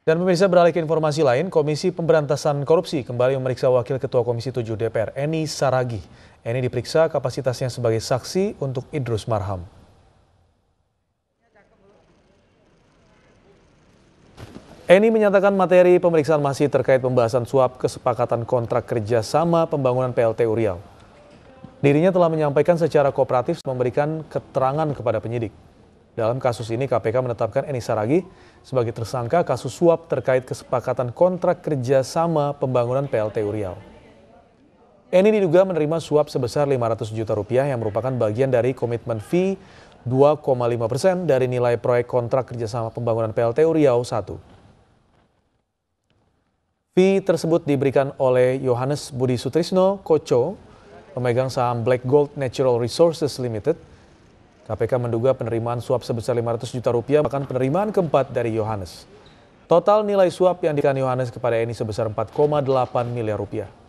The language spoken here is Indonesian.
Dan pemirsa beralih ke informasi lain, Komisi Pemberantasan Korupsi kembali memeriksa Wakil Ketua Komisi 7 DPR, Eni Saragi. Eni diperiksa kapasitasnya sebagai saksi untuk Idrus Marham. Eni menyatakan materi pemeriksaan masih terkait pembahasan suap kesepakatan kontrak kerjasama pembangunan PLT Uriau. Dirinya telah menyampaikan secara kooperatif memberikan keterangan kepada penyidik. Dalam kasus ini KPK menetapkan Eni Saragi sebagai tersangka kasus suap terkait kesepakatan kontrak kerjasama pembangunan PLT Uriau. Eni diduga menerima suap sebesar 500 juta rupiah yang merupakan bagian dari komitmen fee 2,5 persen dari nilai proyek kontrak kerjasama pembangunan PLT Uriau 1. Fee tersebut diberikan oleh Yohanes Budi Sutrisno Koco, pemegang saham Black Gold Natural Resources Limited, KPK menduga penerimaan suap sebesar 500 juta rupiah bahkan penerimaan keempat dari Yohanes. Total nilai suap yang diberikan Yohanes kepada ini sebesar 4,8 miliar rupiah.